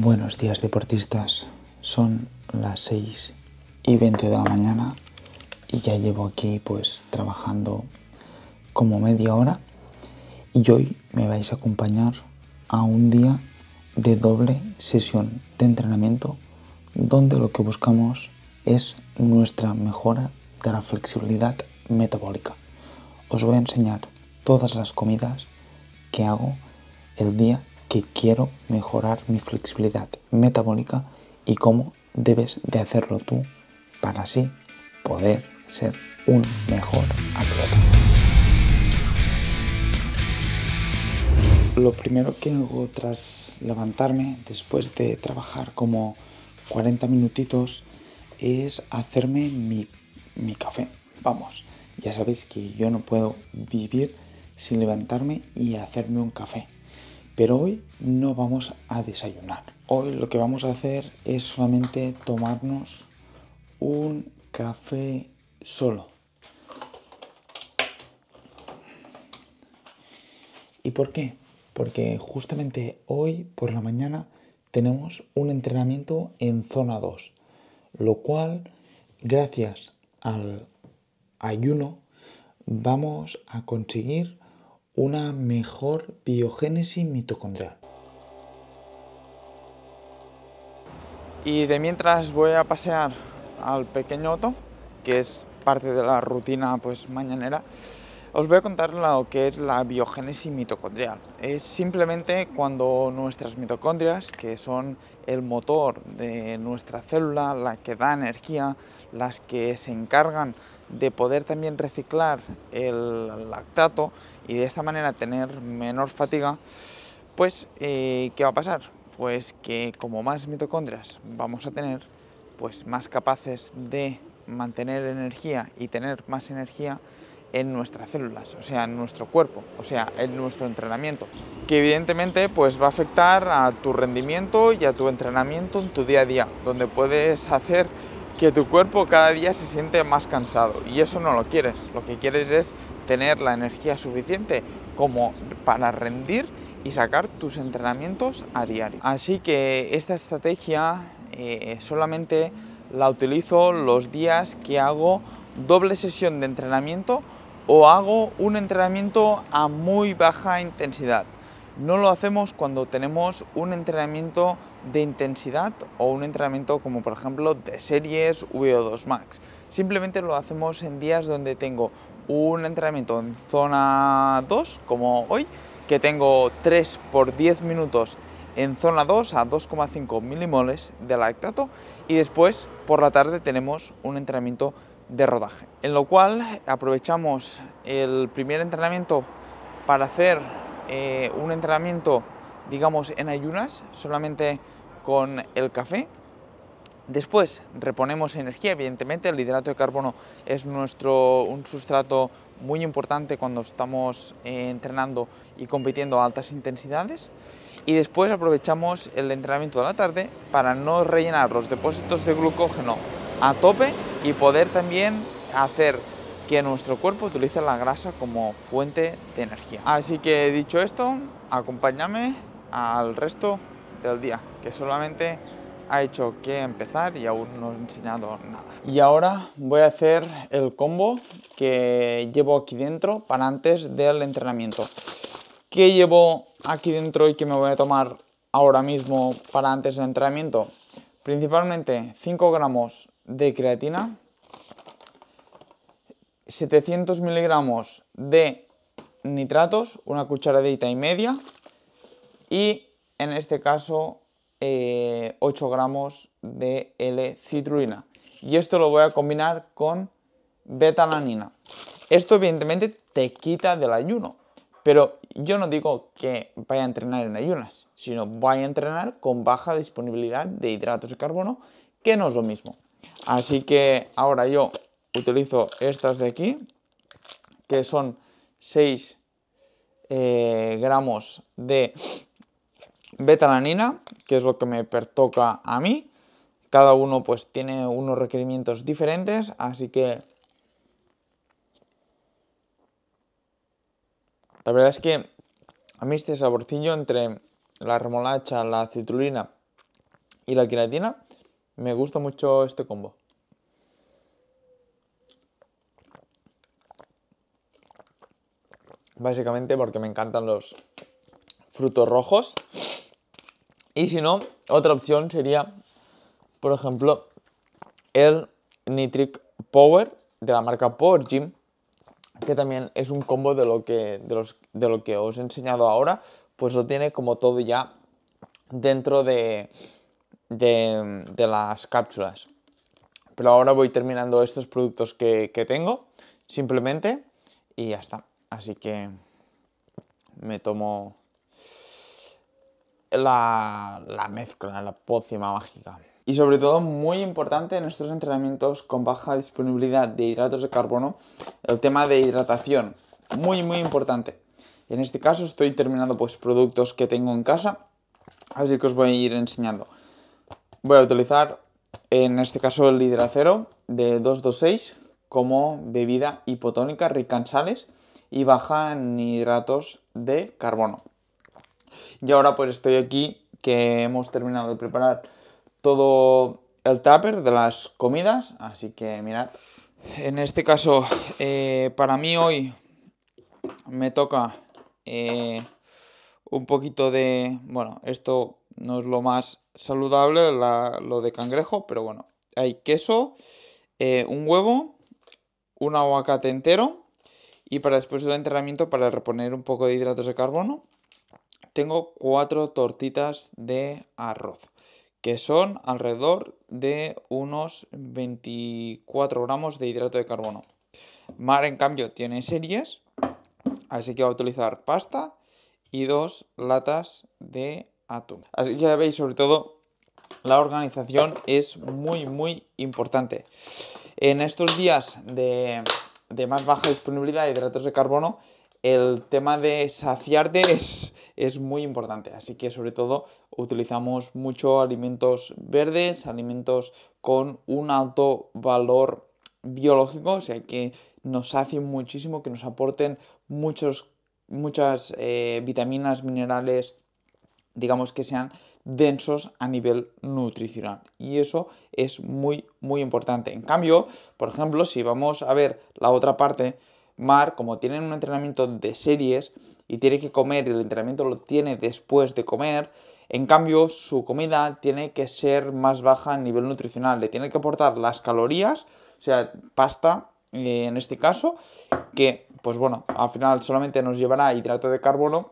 Buenos días deportistas, son las 6 y 20 de la mañana y ya llevo aquí pues trabajando como media hora y hoy me vais a acompañar a un día de doble sesión de entrenamiento donde lo que buscamos es nuestra mejora de la flexibilidad metabólica. Os voy a enseñar todas las comidas que hago el día que quiero mejorar mi flexibilidad metabólica y cómo debes de hacerlo tú para así poder ser un mejor atleta. Lo primero que hago tras levantarme después de trabajar como 40 minutitos es hacerme mi, mi café. Vamos, ya sabéis que yo no puedo vivir sin levantarme y hacerme un café. Pero hoy no vamos a desayunar. Hoy lo que vamos a hacer es solamente tomarnos un café solo. ¿Y por qué? Porque justamente hoy por la mañana tenemos un entrenamiento en zona 2, lo cual, gracias al ayuno, vamos a conseguir una mejor biogénesis mitocondrial. Y de mientras voy a pasear al pequeño Otto, que es parte de la rutina pues mañanera, os voy a contar lo que es la biogénesis mitocondrial. Es simplemente cuando nuestras mitocondrias, que son el motor de nuestra célula, la que da energía, las que se encargan de poder también reciclar el lactato y de esta manera tener menor fatiga, pues eh, ¿qué va a pasar? Pues que como más mitocondrias vamos a tener, pues más capaces de mantener energía y tener más energía en nuestras células, o sea, en nuestro cuerpo, o sea, en nuestro entrenamiento, que evidentemente pues va a afectar a tu rendimiento y a tu entrenamiento en tu día a día, donde puedes hacer que tu cuerpo cada día se siente más cansado y eso no lo quieres, lo que quieres es tener la energía suficiente como para rendir y sacar tus entrenamientos a diario. Así que esta estrategia eh, solamente la utilizo los días que hago doble sesión de entrenamiento o hago un entrenamiento a muy baja intensidad. No lo hacemos cuando tenemos un entrenamiento de intensidad o un entrenamiento como por ejemplo de series VO2 Max. Simplemente lo hacemos en días donde tengo un entrenamiento en zona 2 como hoy, que tengo 3 por 10 minutos en zona 2 a 2,5 milimoles de lactato y después por la tarde tenemos un entrenamiento de rodaje, en lo cual aprovechamos el primer entrenamiento para hacer eh, un entrenamiento, digamos, en ayunas, solamente con el café. Después reponemos energía, evidentemente el hidrato de carbono es nuestro, un sustrato muy importante cuando estamos eh, entrenando y compitiendo a altas intensidades. Y después aprovechamos el entrenamiento de la tarde para no rellenar los depósitos de glucógeno a tope y poder también hacer que nuestro cuerpo utilice la grasa como fuente de energía. Así que dicho esto, acompáñame al resto del día, que solamente ha hecho que empezar y aún no he enseñado nada. Y ahora voy a hacer el combo que llevo aquí dentro para antes del entrenamiento. ¿Qué llevo aquí dentro y que me voy a tomar ahora mismo para antes del entrenamiento? Principalmente 5 gramos de creatina, 700 miligramos de nitratos, una cucharadita y media, y en este caso 8 eh, gramos de L-citrulina. Y esto lo voy a combinar con betalanina. Esto evidentemente te quita del ayuno, pero yo no digo que vaya a entrenar en ayunas, sino vaya a entrenar con baja disponibilidad de hidratos de carbono, que no es lo mismo. Así que ahora yo utilizo estas de aquí, que son 6 eh, gramos de betalanina, que es lo que me pertoca a mí. Cada uno pues tiene unos requerimientos diferentes, así que... La verdad es que a mí este saborcillo entre la remolacha, la citrulina y la queratina me gusta mucho este combo. Básicamente porque me encantan los frutos rojos. Y si no, otra opción sería, por ejemplo, el Nitric Power de la marca Power Gym, que también es un combo de lo que, de los, de lo que os he enseñado ahora, pues lo tiene como todo ya dentro de, de, las cápsulas. Pero ahora voy terminando estos productos que, tengo, simplemente, y ya está. Así que me tomo la, mezcla, la pócima mágica. Y sobre todo, muy importante en estos entrenamientos con baja disponibilidad de hidratos de carbono, el tema de hidratación. Muy, muy importante. En este caso estoy terminando pues productos que tengo en casa, así que os voy a ir enseñando. Voy a utilizar en este caso el hidracero de 226 como bebida hipotónica rica en sales y baja en hidratos de carbono. Y ahora pues estoy aquí que hemos terminado de preparar todo el tupper de las comidas, así que mirad. En este caso, eh, para mí hoy me toca eh, un poquito de, bueno, esto no es lo más saludable lo de cangrejo, pero bueno, hay queso, eh, un huevo, un aguacate entero y para después del entrenamiento, para reponer un poco de hidratos de carbono, tengo cuatro tortitas de arroz, que son alrededor de unos 24 gramos de hidrato de carbono. Mar, en cambio, tiene series, así que va a utilizar pasta y dos latas de Así que ya veis, sobre todo, la organización es muy, muy importante. En estos días de, más baja disponibilidad de hidratos de carbono, el tema de saciarte es, es, muy importante. Así que sobre todo utilizamos mucho alimentos verdes, alimentos con un alto valor biológico, o sea que nos hacen muchísimo, que nos aporten muchos, muchas eh, vitaminas, minerales, digamos que sean densos a nivel nutricional. Y eso es muy, muy importante. En cambio, por ejemplo, si vamos a ver la otra parte, Mar, como tiene un entrenamiento de series y tiene que comer y el entrenamiento lo tiene después de comer, en cambio su comida tiene que ser más baja a nivel nutricional. Le tiene que aportar las calorías, o sea, pasta eh, en este caso, que pues bueno, al final solamente nos llevará hidrato de carbono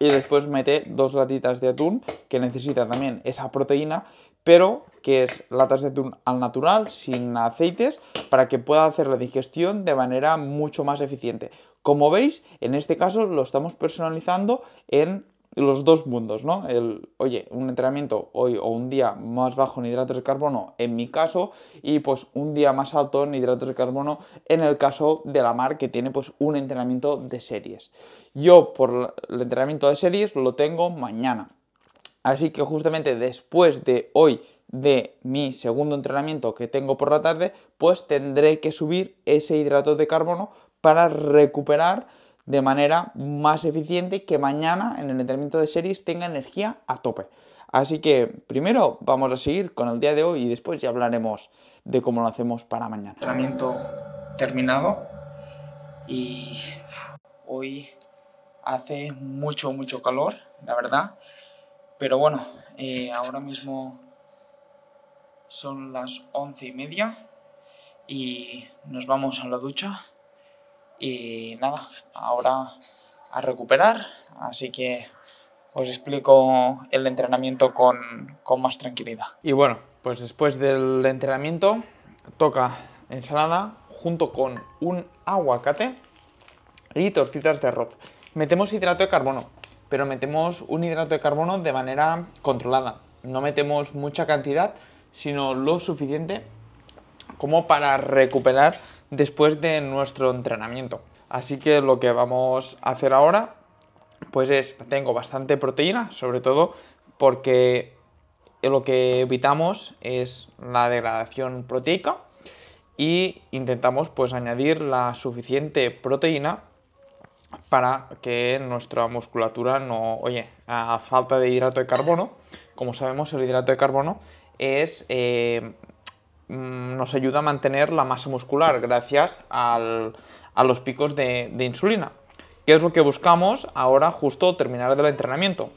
y después mete dos latitas de atún que necesita también esa proteína, pero que es latas de atún al natural, sin aceites, para que pueda hacer la digestión de manera mucho más eficiente. Como veis, en este caso lo estamos personalizando en los dos mundos, ¿no? El, oye, un entrenamiento hoy o un día más bajo en hidratos de carbono en mi caso y pues un día más alto en hidratos de carbono en el caso de la mar que tiene pues un entrenamiento de series. Yo por el entrenamiento de series lo tengo mañana. Así que justamente después de hoy de mi segundo entrenamiento que tengo por la tarde, pues tendré que subir ese hidrato de carbono para recuperar de manera más eficiente que mañana en el entrenamiento de series tenga energía a tope. Así que primero vamos a seguir con el día de hoy y después ya hablaremos de cómo lo hacemos para mañana. Entrenamiento terminado y hoy hace mucho, mucho calor, la verdad. Pero bueno, eh, ahora mismo son las once y media y nos vamos a la ducha y nada, ahora a recuperar, así que os explico el entrenamiento con, más tranquilidad. Y bueno, pues después del entrenamiento toca ensalada junto con un aguacate y tortitas de arroz. Metemos hidrato de carbono, pero metemos un hidrato de carbono de manera controlada. No metemos mucha cantidad, sino lo suficiente como para recuperar después de nuestro entrenamiento. Así que lo que vamos a hacer ahora, pues es, tengo bastante proteína, sobre todo porque lo que evitamos es la degradación proteica y intentamos pues añadir la suficiente proteína para que nuestra musculatura no, oye, a falta de hidrato de carbono, como sabemos el hidrato de carbono es eh, Mm, nos ayuda a mantener la masa muscular gracias a los picos de, insulina. que es lo que buscamos ahora justo terminar el entrenamiento?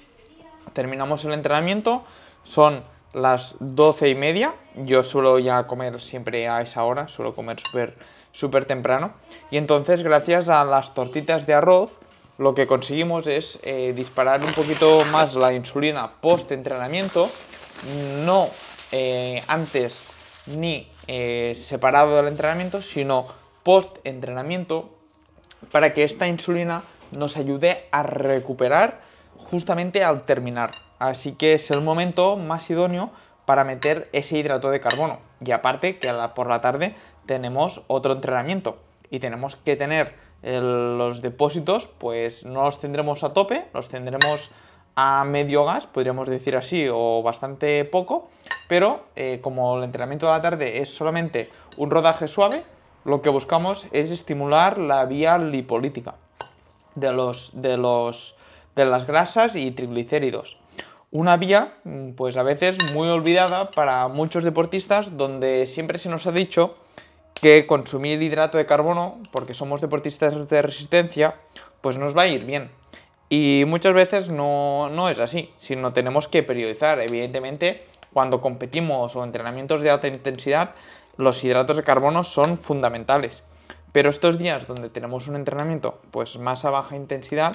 Terminamos el entrenamiento, son las doce y media, yo suelo ya comer siempre a esa hora, suelo comer súper súper temprano, y entonces gracias a las tortitas de arroz lo que conseguimos es eh, disparar un poquito más la insulina post entrenamiento, no eh, antes ni eh, separado del entrenamiento, sino post-entrenamiento, para que esta insulina nos ayude a recuperar justamente al terminar. Así que es el momento más idóneo para meter ese hidrato de carbono. Y aparte que por la tarde tenemos otro entrenamiento y tenemos que tener eh, los depósitos, pues no los tendremos a tope, los tendremos a medio gas, podríamos decir así, o bastante poco, pero eh, como el entrenamiento de la tarde es solamente un rodaje suave, lo que buscamos es estimular la vía lipolítica de, los, de, los, de las grasas y triglicéridos. Una vía, mm, pues a veces muy olvidada para muchos deportistas, donde siempre se nos ha dicho que consumir hidrato de carbono, porque somos deportistas de resistencia, pues nos va a ir bien y muchas veces no, es así, sino tenemos que periodizar. Evidentemente, cuando competimos o entrenamientos de alta intensidad, los hidratos de carbono son fundamentales. Pero estos días donde tenemos un entrenamiento pues más a baja intensidad,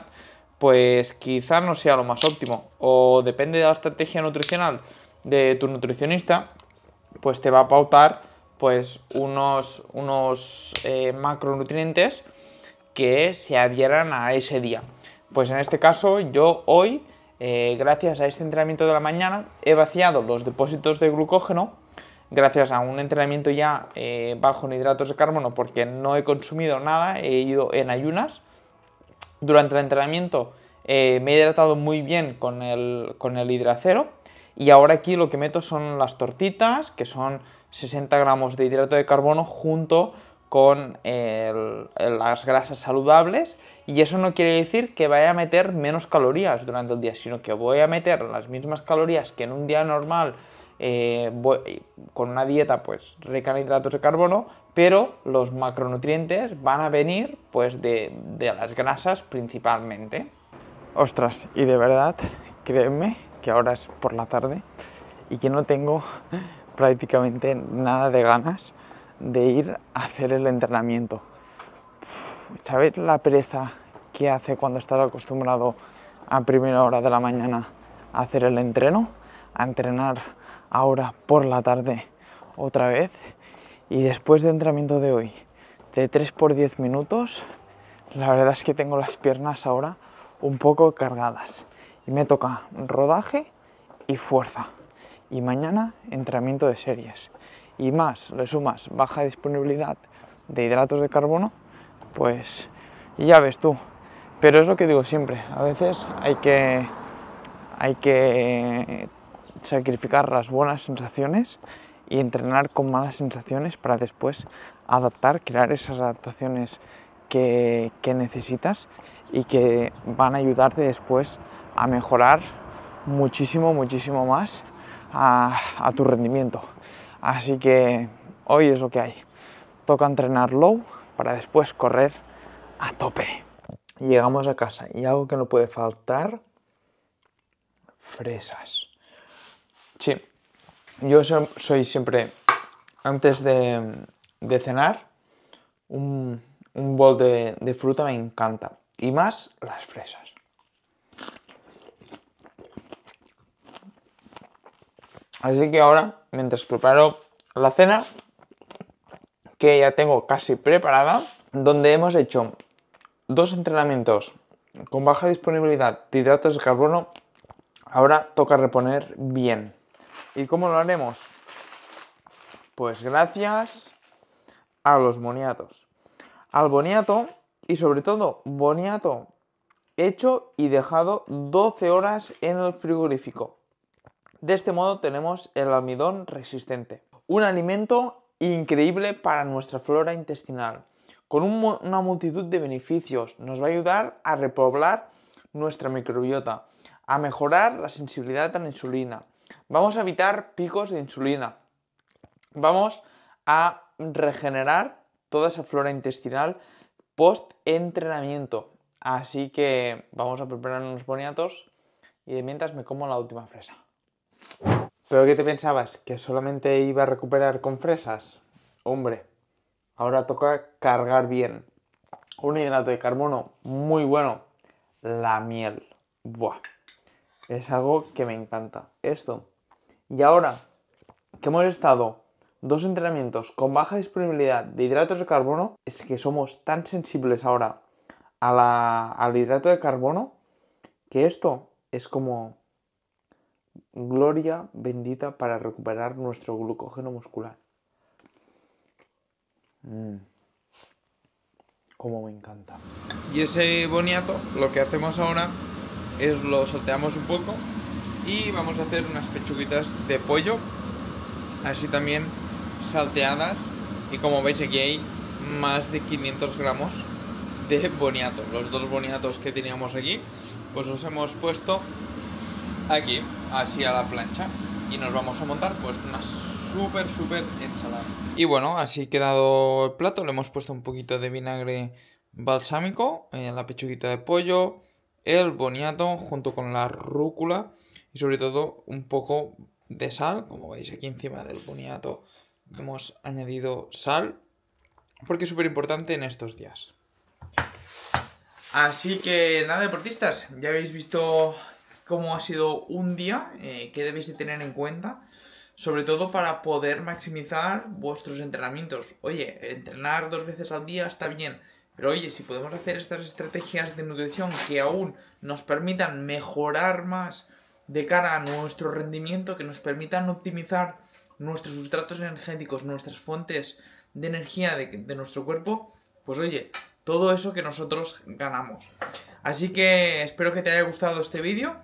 pues quizá no sea lo más óptimo. O depende de la estrategia nutricional de tu nutricionista, pues te va a pautar pues unos, unos eh, macronutrientes que se adhieran a ese día. Pues en este caso yo hoy, eh, gracias a este entrenamiento de la mañana, he vaciado los depósitos de glucógeno gracias a un entrenamiento ya eh, bajo en hidratos de carbono porque no he consumido nada, he ido en ayunas. Durante el entrenamiento eh, me he hidratado muy bien con el, con hidracero y ahora aquí lo que meto son las tortitas, que son 60 gramos de hidrato de carbono junto con las grasas saludables y eso no quiere decir que vaya a meter menos calorías durante el día, sino que voy a meter las mismas calorías que en un día normal eh, con una dieta pues rica en hidratos de carbono, pero los macronutrientes van a venir pues de, de las grasas principalmente. Ostras, y de verdad, créeme que ahora es por la tarde y que no tengo prácticamente nada de ganas de ir a hacer el entrenamiento. ¿sabéis la pereza que hace cuando estás acostumbrado a primera hora de la mañana a hacer el entreno? A entrenar ahora por la tarde otra vez. Y después de entrenamiento de hoy, de 3 por 10 minutos, la verdad es que tengo las piernas ahora un poco cargadas. Y me toca rodaje y fuerza. Y mañana entrenamiento de series. Y más, le sumas baja disponibilidad de hidratos de carbono pues ya ves tú. Pero es lo que digo siempre, a veces hay que, hay que sacrificar las buenas sensaciones y entrenar con malas sensaciones para después adaptar, crear esas adaptaciones que, necesitas y que van a ayudarte después a mejorar muchísimo, muchísimo más a tu rendimiento. Así que hoy es lo que hay. Toca entrenar low para después correr a tope. Llegamos a casa y algo que no puede faltar, fresas. Sí, yo soy siempre, antes de, cenar, un, bol de, de fruta me encanta. Y más las fresas. Así que ahora, mientras preparo la cena, que ya tengo casi preparada, donde hemos hecho dos entrenamientos con baja disponibilidad de hidratos de carbono. Ahora toca reponer bien. ¿Y cómo lo haremos? Pues gracias a los boniatos. Al boniato y sobre todo boniato hecho y dejado 12 horas en el frigorífico. De este modo tenemos el almidón resistente. Un alimento increíble para nuestra flora intestinal, con una multitud de beneficios. Nos va a ayudar a repoblar nuestra microbiota, a mejorar la sensibilidad a la insulina. Vamos a evitar picos de insulina. Vamos a regenerar toda esa flora intestinal post-entrenamiento. Así que vamos a preparar unos boniatos y de mientras me como la última fresa. ¿Pero qué te pensabas? ¿Que solamente iba a recuperar con fresas? Hombre, ahora toca cargar bien. Un hidrato de carbono muy bueno. La miel. Buah. Es algo que me encanta. Esto. Y ahora que hemos estado dos entrenamientos con baja disponibilidad de hidratos de carbono, es que somos tan sensibles ahora al hidrato de carbono que esto es como gloria bendita para recuperar nuestro glucógeno muscular. Mm. Como me encanta. Y ese boniato, lo que hacemos ahora es lo salteamos un poco y vamos a hacer unas pechuguitas de pollo, así también salteadas. Y como veis aquí hay más de 500 gramos de boniato. Los dos boniatos que teníamos aquí, pues los hemos puesto aquí, así a la plancha, y nos vamos a montar pues una súper, súper ensalada. Y bueno, así quedado el plato, le hemos puesto un poquito de vinagre balsámico, en eh, la pechuguita de pollo, el boniato junto con la rúcula y sobre todo un poco de sal, como veis aquí encima del boniato hemos añadido sal, porque es súper importante en estos días. Así que nada, deportistas, ya habéis visto cómo ha sido un día, que eh, qué debéis de tener en cuenta, sobre todo para poder maximizar vuestros entrenamientos. Oye, entrenar dos veces al día está bien, pero oye, si podemos hacer estas estrategias de nutrición que aún nos permitan mejorar más de cara a nuestro rendimiento, que nos permitan optimizar nuestros sustratos energéticos, nuestras fuentes de energía de, de nuestro cuerpo, pues oye, todo eso que nosotros ganamos. Así que espero que te haya gustado este vídeo.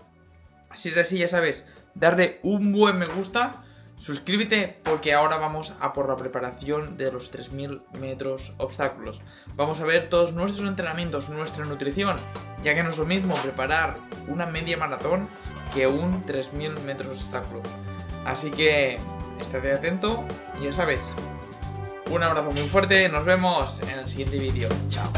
Si es así, ya sabes, darle un buen me gusta, suscríbete porque ahora vamos a por la preparación de los 3.000 metros obstáculos. Vamos a ver todos nuestros entrenamientos, nuestra nutrición, ya que no es lo mismo preparar una media maratón que un 3.000 metros obstáculos. Así que estate atento y ya sabes, un abrazo muy fuerte, nos vemos en el siguiente vídeo. Chao.